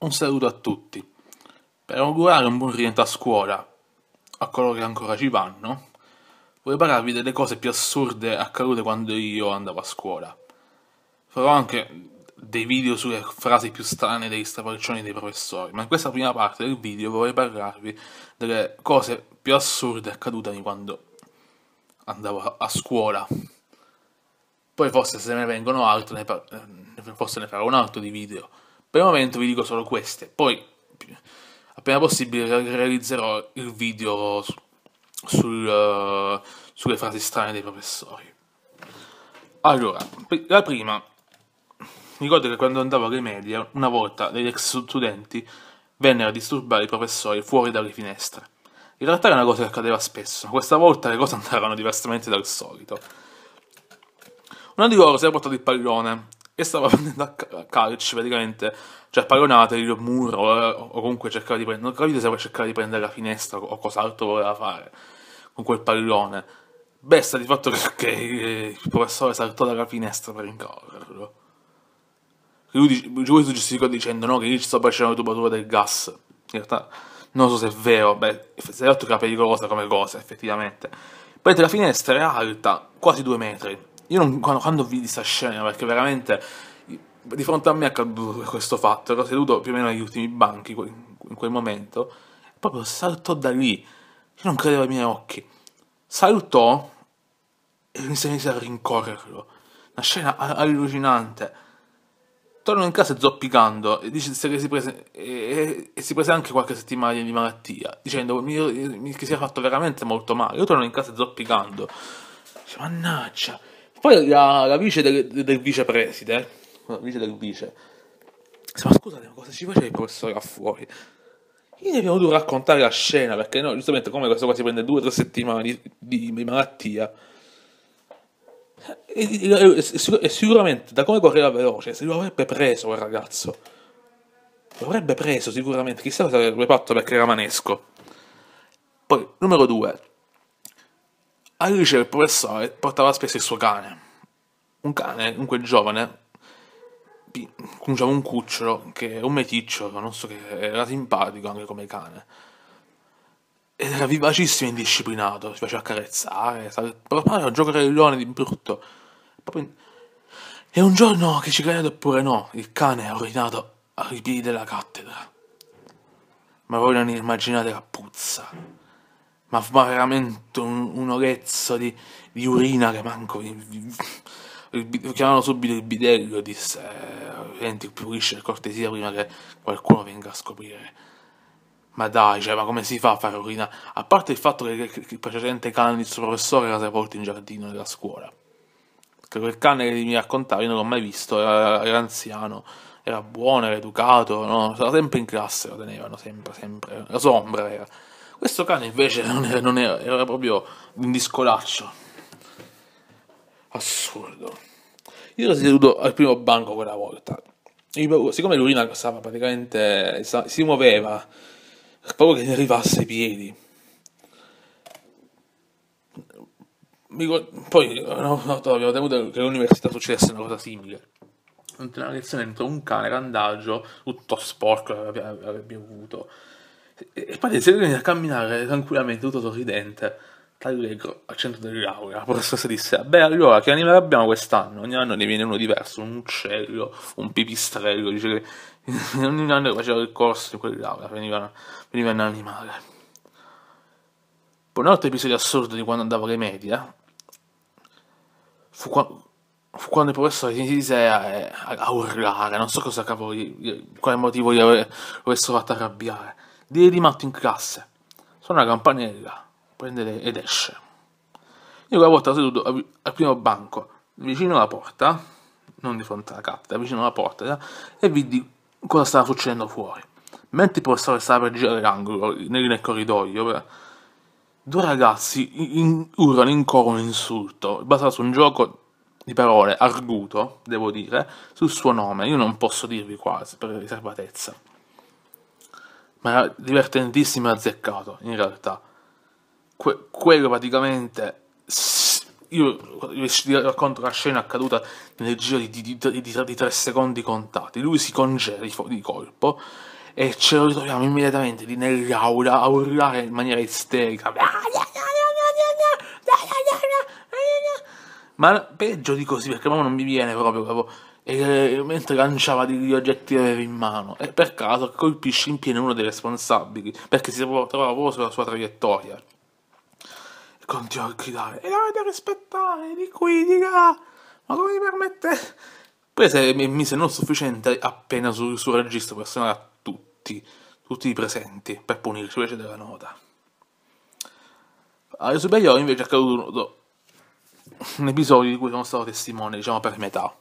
Un saluto a tutti. Per augurare un buon rientro a scuola a coloro che ancora ci vanno, vorrei parlarvi delle cose più assurde accadute quando io andavo a scuola. Farò anche dei video sulle frasi più strane degli stavorcioni dei professori, ma in questa prima parte del video vorrei parlarvi delle cose più assurde accadute quando andavo a scuola. Poi forse se ne vengono altre, ehm, forse ne farò un altro di video. Per il momento vi dico solo queste, poi appena possibile realizzerò il video sul, uh, sulle frasi strane dei professori. Allora, la prima, ricordo che quando andavo alle medie, una volta degli ex studenti vennero a disturbare i professori fuori dalle finestre. In realtà era una cosa che accadeva spesso, ma questa volta le cose andavano diversamente dal solito. Una di loro si era portato il pallone e stava prendendo a calci praticamente, cioè pallonate il muro eh, o comunque cercava di prendere, non capite se cercava di prendere la finestra o cos'altro voleva fare con quel pallone. Besta di fatto che, il professore saltò dalla finestra per incorrerlo. Lui, dice, lui giustificò dicendo no, che lì sopra c'era una tubatura del gas. In realtà non so se è vero, beh, se è altro che era pericolosa come cosa, effettivamente. Vedete, la finestra è alta, quasi due metri, io non, quando, quando vidi questa scena, perché veramente di fronte a me accaduto questo fatto, ero seduto più o meno agli ultimi banchi in quel momento, proprio saltò da lì, io non credevo ai miei occhi, saltò e mi si mise a rincorrerlo, una scena allucinante. Torno in casa zoppicando e, dice che si prese, e, e si prese anche qualche settimana di malattia, dicendo mi, mi, che si è fatto veramente molto male. Io torno in casa zoppicando, dice mannaggia, poi la, la vice del, del vicepreside, eh. la vice del vice, ma scusate, ma cosa ci faceva il professore là fuori? Io Quindi abbiamo dovuto raccontare la scena, perché no, giustamente come questo qua si prende due o tre settimane di, di, di malattia, eh, e, e, e, e, sicuramente da come correva veloce, se lo avrebbe preso quel ragazzo, lo avrebbe preso sicuramente, chissà cosa avrebbe fatto perché era manesco. Poi, numero due, Alice, il professore, portava spesso il suo cane. Un cane, dunque giovane, cominciava un cucciolo, che era un meticcio, non so che era simpatico anche come cane. Ed era vivacissimo e indisciplinato, si faceva accarezzare, proprio un giocherellone di brutto. Proprio... E un giorno, che ci credete oppure no, il cane ha urinato ai piedi della cattedra. Ma voi non immaginate la puzza ma, ma veramente un, un orezzo di, di, urina che manco... lo Chiamarono subito il bidello e disse, eh, senti, pulisce per cortesia prima che qualcuno venga a scoprire. Ma dai, cioè, ma come si fa a fare urina? A parte il fatto che, che, che il precedente cane del suo professore era sepolto in giardino della scuola. Perché quel cane che mi raccontava io non l'ho mai visto, era, era, anziano, era buono, era educato, no? Era sempre in classe, lo tenevano, sempre, sempre. La sua ombra era. Questo cane invece non era, non era, era proprio un discolaccio. Assurdo. Io ero seduto al primo banco quella volta. siccome l'urina stava praticamente. si muoveva proprio che ne arrivasse ai piedi. Poi no, no, abbiamo temuto che all'università succedesse una cosa simile. Durante una lezione entrò un cane randagio, tutto sporco, aveva bevuto e poi ti seguito a camminare tranquillamente, tutto sorridente. allegro, al centro dell'aula. La professoressa disse: Beh, allora che animale abbiamo quest'anno? Ogni anno ne viene uno diverso: un uccello, un pipistrello. Dice che ogni anno faceva il corso in quell'aula, veniva, veniva un animale. Poi un altro episodio assurdo di quando andavo alle medie fu, qua, fu quando il professore inizia a, a, a, urlare. Non so cosa cavolo, quale motivo gli avesse fatto arrabbiare di rimatto in classe. Suona la campanella, prende ed esce. Io quella volta seduto al primo banco, vicino alla porta, non di fronte alla cattedra, vicino alla porta, eh, e vidi cosa stava succedendo fuori. Mentre il professore stava per girare l'angolo, nel, corridoio, eh, due ragazzi in, urlano in coro un insulto, basato su un gioco di parole arguto, devo dire, sul suo nome. Io non posso dirvi quasi, per riservatezza ma era divertentissimo e azzeccato in realtà. Que- quello praticamente. Io vi racconto la scena accaduta nel giro di, di, di, di tre secondi contati. Lui si congela di colpo e ce lo ritroviamo immediatamente lì nell'aula a urlare in maniera isterica. Ma peggio di così, perché non mi viene proprio, proprio e eh, mentre lanciava degli oggetti in mano e per caso colpisce in pieno uno dei responsabili perché si trovava proprio sulla sua traiettoria e continua a gridare e dovete rispettare di qui di là ma come vi permette prese e mise non sufficiente appena sul suo registro personale a tutti tutti i presenti per punirci invece della nota a Eusebio invece è accaduto un episodio di cui sono stato testimone diciamo per metà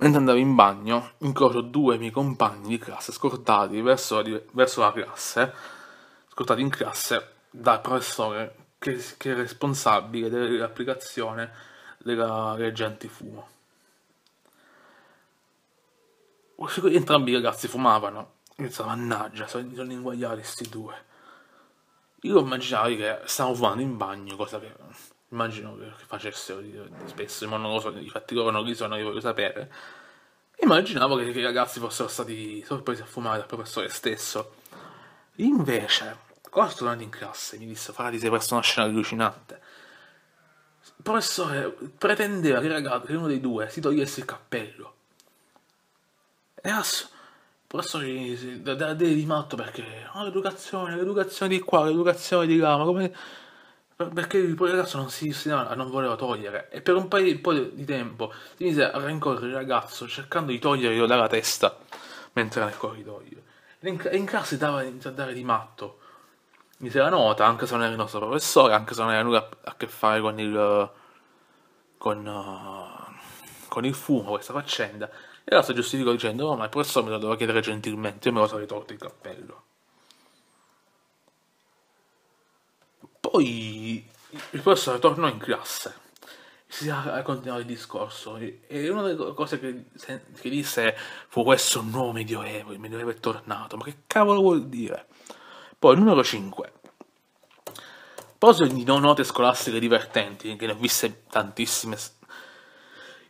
Mentre andavo in bagno, incrocio due miei compagni di classe scortati verso, verso la classe, scortati in classe dal professore che, che è responsabile dell'applicazione della legge antifumo. Entrambi i ragazzi fumavano. Io pensavo, mannaggia, sono, sono inguagliati questi due. Io immaginavo che stavano fumando in bagno, cosa che immagino che facessero eh, spesso, ma non lo so, i fatti loro non li sono, io voglio sapere. Immaginavo che, che i ragazzi fossero stati sorpresi a fumare dal professore stesso. Invece, quando sono andato in classe, mi disse, Faradi, sei presso una scena allucinante. Il professore pretendeva che, ragazzo, che uno dei due si togliesse il cappello. E adesso il professore da, da, da di matto perché oh, l'educazione, l'educazione di qua, l'educazione di là, ma come perché il ragazzo non si ostinava, non voleva togliere. E per un paio di tempo si mise a rincorrere il ragazzo cercando di toglierglielo dalla testa mentre era nel corridoio. E in, in classe dava a dare di matto. Mise la nota, anche se non era il nostro professore, anche se non aveva nulla a, che fare con il. con. con il fumo, questa faccenda. E allora si giustificò dicendo: No, oh, ma il professore me lo doveva chiedere gentilmente, io me lo sarei tolto il cappello. Poi il professore tornò in classe si continuava il discorso e, una delle cose che, che, disse fu questo nuovo medioevo, il medioevo è tornato, ma che cavolo vuol dire? Poi numero 5. Proposito di non note scolastiche divertenti, che ne ho viste tantissime.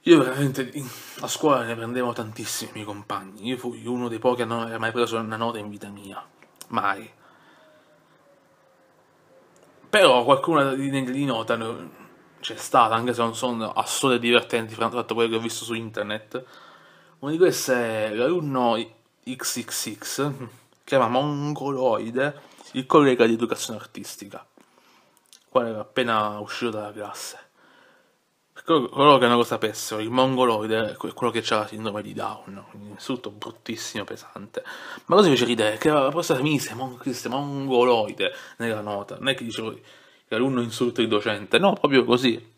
Io veramente a scuola ne prendevo tantissimi miei compagni, io fui uno dei pochi a non aver mai preso una nota in vita mia, mai. Però qualcuna di, di nota c'è stata, anche se non sono a storie divertenti, fratto quello che ho visto su internet. Una di queste è l'alunno XXX, chiama Mongoloide, il collega di educazione artistica, quale era appena uscito dalla classe coloro che non lo sapessero, il mongoloide è eh, quello che ha la sindrome di Down, un insulto bruttissimo, pesante. Ma cosa invece ridere? Che la professoressa mise mon- mongoloide nella nota, non è che dicevo che l'alunno insulta il docente, no, proprio così.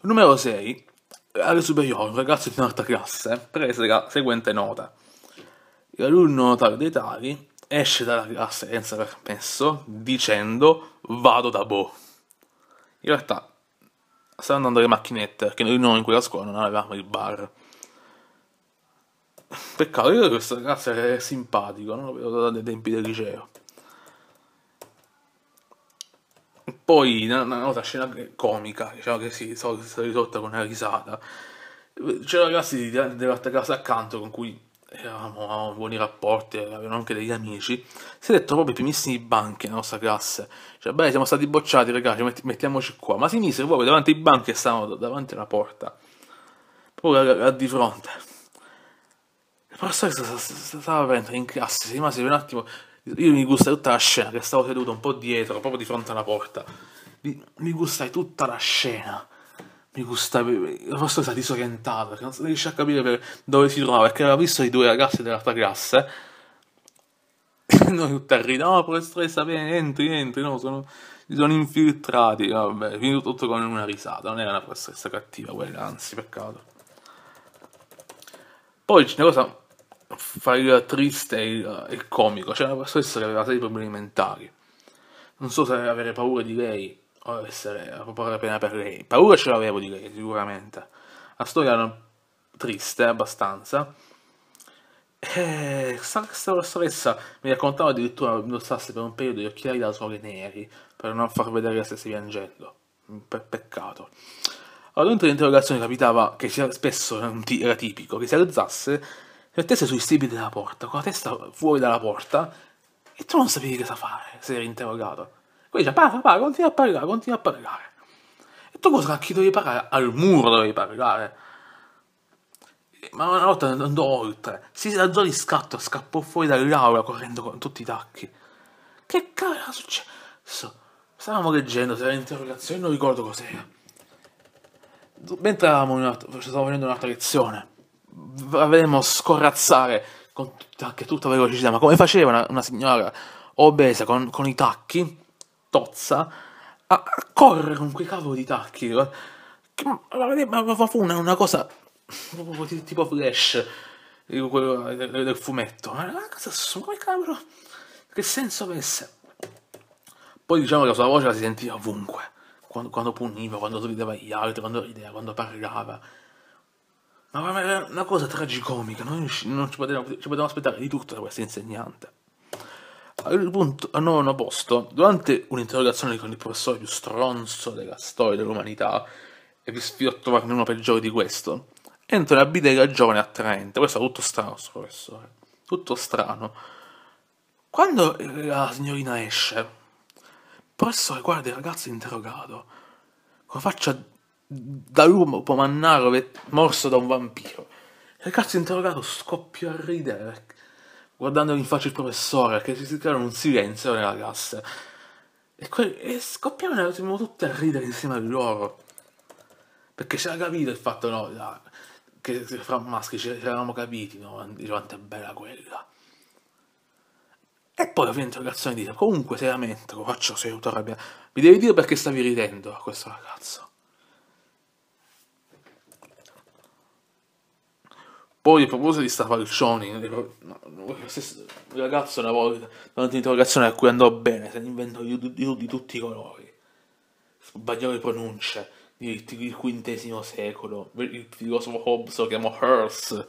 Numero 6. Alle superiori, un ragazzo di un'altra classe prese la seguente nota. L'alunno nota dei tali esce dalla classe senza permesso dicendo vado da boh. In realtà stanno andando le macchinette, che noi in quella scuola non avevamo il bar. Peccato, io questo ragazzo era simpatico, non lo vedo dai tempi del liceo. Poi una, una nota scena comica, diciamo che si, so, è risolta con una risata. C'erano ragazzi della casa accanto con cui eravamo, avevamo buoni rapporti, avevano anche degli amici, si è detto proprio i primissimi banchi nella nostra classe, cioè beh siamo stati bocciati ragazzi, metti, mettiamoci qua, ma si misero proprio davanti ai banchi e stavano davanti alla porta, proprio là, di fronte. Il professore stava per in classe, si rimase per un attimo, io mi gustai tutta la scena, che stavo seduto un po' dietro, proprio di fronte alla porta, mi gustai tutta la scena mi gustava, forse è stata disorientata, perché non riesce a capire dove si trovava, perché aveva visto i due ragazzi dell'altra sua classe, noi tutti arrivano, oh, no, professoressa, vieni, entri, entri, no, sono, si sono infiltrati, vabbè, finito tutto con una risata, non era una professoressa cattiva quella, anzi, peccato. Poi c'è una cosa fa il triste e il, il comico, c'era una professoressa che aveva sei problemi mentali, non so se aveva paura di lei, a oh, essere a proporre pena per lei. Paura ce l'avevo di lei, sicuramente. La storia era triste abbastanza. E questa stessa mi raccontava addirittura che indossasse per un periodo gli occhiali da sole neri per non far vedere che stesse piangendo. Mm, pe- peccato. Allora, durante l'interrogazione capitava che spesso era tipico che si alzasse si mettesse sui stipiti della porta, con la testa fuori dalla porta, e tu non sapevi cosa fare se eri interrogato. Poi dice paga, paga, continua a pagare, continua a pagare. E tu cosa a chi devi pagare? Al muro dovevi pagare. Ma una volta andò oltre, si alzò di scatto, scappò fuori dall'aula correndo con tutti i tacchi. Che cavolo è successo? Stavamo leggendo, se era interrogazione, non ricordo cos'era. Mentre stavamo facendo un'altra lezione, avremmo scorrazzare con tutta, tutta velocità, ma come faceva una, una signora obesa con, con i tacchi, tozza a, a correre con quei cavoli di tacchi. Eh. Che, ma, ma, una, una cosa tipo Flash quello del fumetto. Ma una cosa come cavolo? Che senso avesse? Poi diciamo che la sua voce la si sentiva ovunque. Quando, quando puniva, quando sorrideva gli altri, quando rideva, quando parlava. Ma era una cosa tragicomica, noi non ci potevamo, ci potevamo aspettare di tutto da questo insegnante. A quel punto, al nono posto, durante un'interrogazione con il professore più stronzo della storia dell'umanità, e vi sfido a trovarne uno peggiore di questo, entra una bidega giovane e attraente. Questo è tutto strano, questo professore. Tutto strano. Quando la signorina esce, il professore guarda il ragazzo interrogato, con faccia da lupo pomannaro morso da un vampiro. Il ragazzo interrogato scoppia a ridere guardando in faccia il professore, che si creano un silenzio nella classe. E, que- e scoppiavano tutti a ridere insieme a loro. Perché c'era capito il fatto, no, la, che fra maschi ci eravamo capiti, no, di quanto è bella quella. E poi ovviamente il ragazzone dice, comunque seriamente lo faccio, sei tutto arrabbiato. Mi devi dire perché stavi ridendo a questo ragazzo. Poi a proposito di Stavalcioni, questo ragazzo una volta durante l'interrogazione a cui andò bene, se ne inventò di, di, di tutti i colori, sbagliò le pronunce, il, il quintesimo secolo, il filosofo Hobbes lo chiamò Hearst,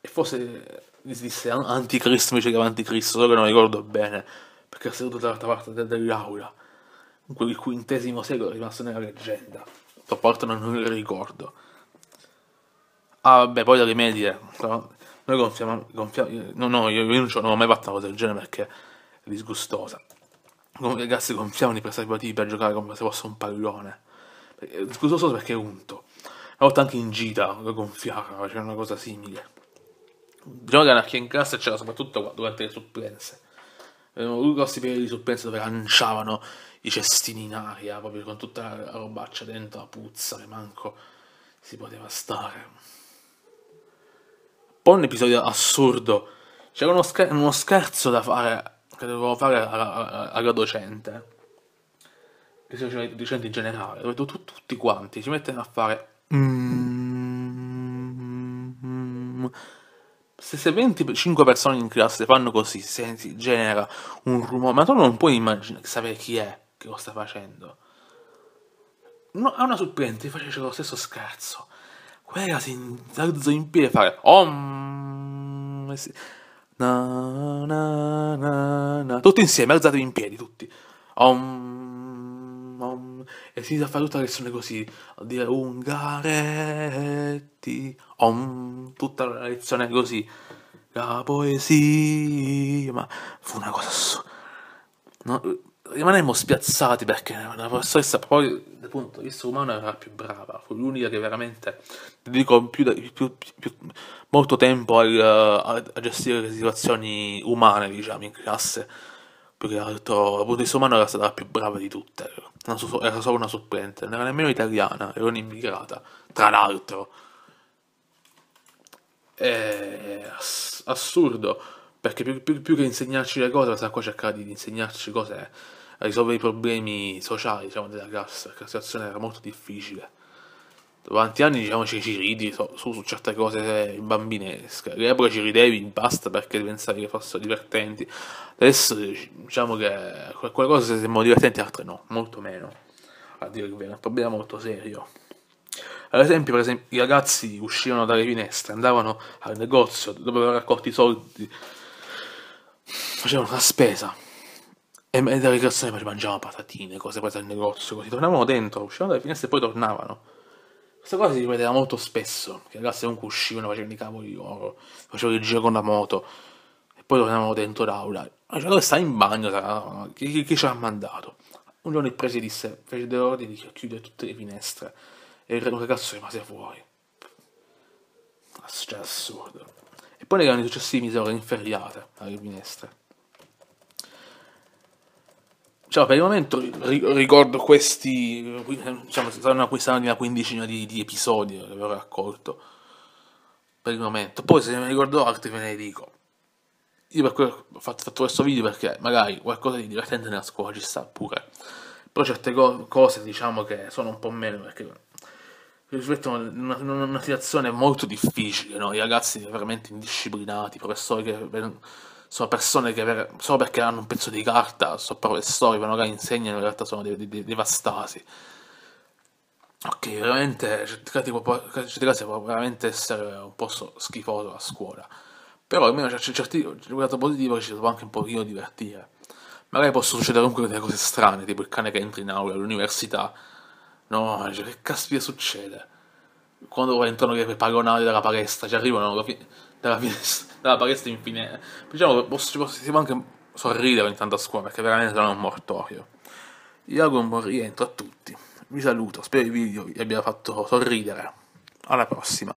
e forse disse anticristo invece che anticristo, solo che non ricordo bene, perché è seduto dall'altra parte dell'aula, il quintesimo secolo è rimasto nella leggenda, a parte non, non ricordo. Ah, vabbè, poi dalle medie. Noi gonfiamo. gonfiamo no, no, io, io non, non ho mai fatto una cosa del genere perché è disgustosa. I Ragazzi, gonfiamo i preservativi per giocare come se fosse un pallone. È eh, disgustoso perché è unto. Una volta anche in gita lo gonfiavano, c'era una cosa simile. Gioca diciamo anarchia in classe c'era soprattutto durante le supplenze. Avevano due grossi periodi di supplenze dove lanciavano i cestini in aria, proprio con tutta la robaccia dentro, la puzza, che manco si poteva stare. Poi un episodio assurdo. C'era uno, scher- uno scherzo da fare che dovevo fare alla, alla docente. Cioè, i docente in generale, dove tu, tutti quanti si mettono a fare. Mm-hmm". Se, se 25 persone in classe fanno così, se, genera un rumore, ma tu non puoi immaginare, sapere chi è che lo sta facendo. No, a una supplente gli faceva lo stesso scherzo. 声が心臓ゾインペーファーオンなななな tutti insieme alzatevi in piedi tutti om, om. e si inizia a fare tutta la lezione così a dire ungaretti om tutta la lezione così la poesia ma fu una cosa assurda no, rimanemmo spiazzati perché la professoressa poi, appunto, visto umano era la più brava, fu l'unica che veramente dedicò più, più, più, molto tempo a, a, gestire le situazioni umane, diciamo, in classe. Più che altro, appunto, visto umano era stata la più brava di tutte, era solo una supplente, non era nemmeno italiana, era un'immigrata, tra l'altro. È ass- assurdo perché più, più, più, che insegnarci le cose, questa qua cercava di insegnarci cos'è risolvere i problemi sociali diciamo, della classe, la situazione era molto difficile. Durante gli anni diciamo, ci, ci ridi su, su, certe cose bambinesche, all'epoca ci ridevi basta perché pensavi che fossero divertenti, adesso diciamo che alcune cose sembrano divertenti, altre no, molto meno, a dire il vero, è un problema molto serio. Ad esempio, per esempio, i ragazzi uscivano dalle finestre, andavano al negozio, dove avevano raccolto i soldi, facevano una spesa, e le ragazzine mangiavano patatine, cose prese al negozio, così tornavano dentro, uscivano dalle finestre e poi tornavano. Questa cosa si ripeteva molto spesso, che le ragazze comunque uscivano, facevano i cavoli loro, facevano il giro con la moto, e poi tornavano dentro l'aula. Ma cioè, dove stai in bagno? Chi, chi, chi ci ha mandato? Un giorno il prese disse, fece delle ordini di chiudere tutte le finestre, e il ragazzo rimase fuori. Cioè, assurdo. E poi nei giorni successivi misero le inferriate alle finestre. Cioè, per il momento ricordo questi, diciamo, saranno quest'anno una quindicina di, di episodi che eh, avrò raccolto. Per il momento. Poi se ne ricordo altri ve ne dico. Io per quello ho fatto, fatto questo video perché magari qualcosa di divertente nella scuola ci sta pure. Però certe co- cose diciamo che sono un po' meno perché riflettono una, una situazione molto difficile, no? I ragazzi veramente indisciplinati, professori che sono persone che solo perché hanno un pezzo di carta, sono professori, vanno là insegnano, in realtà sono dei, devastati. Ok, veramente, certi cioè, casi, può, certi cioè, casi può veramente essere un po' schifoso a scuola, però almeno c'è certi lato positivo che ci si può anche un pochino divertire. Magari possono succedere comunque delle cose strane, tipo il cane che entra in aula all'università. No, cioè, che caspita succede? Quando entrano che prepagonati dalla palestra, ci arrivano fine dalla, dalla palestra infine. Diciamo che possiamo anche sorridere ogni tanto a scuola perché veramente sono un mortorio. Io auguro un buon rientro a tutti. Vi saluto, spero il video vi abbia fatto sorridere. Alla prossima.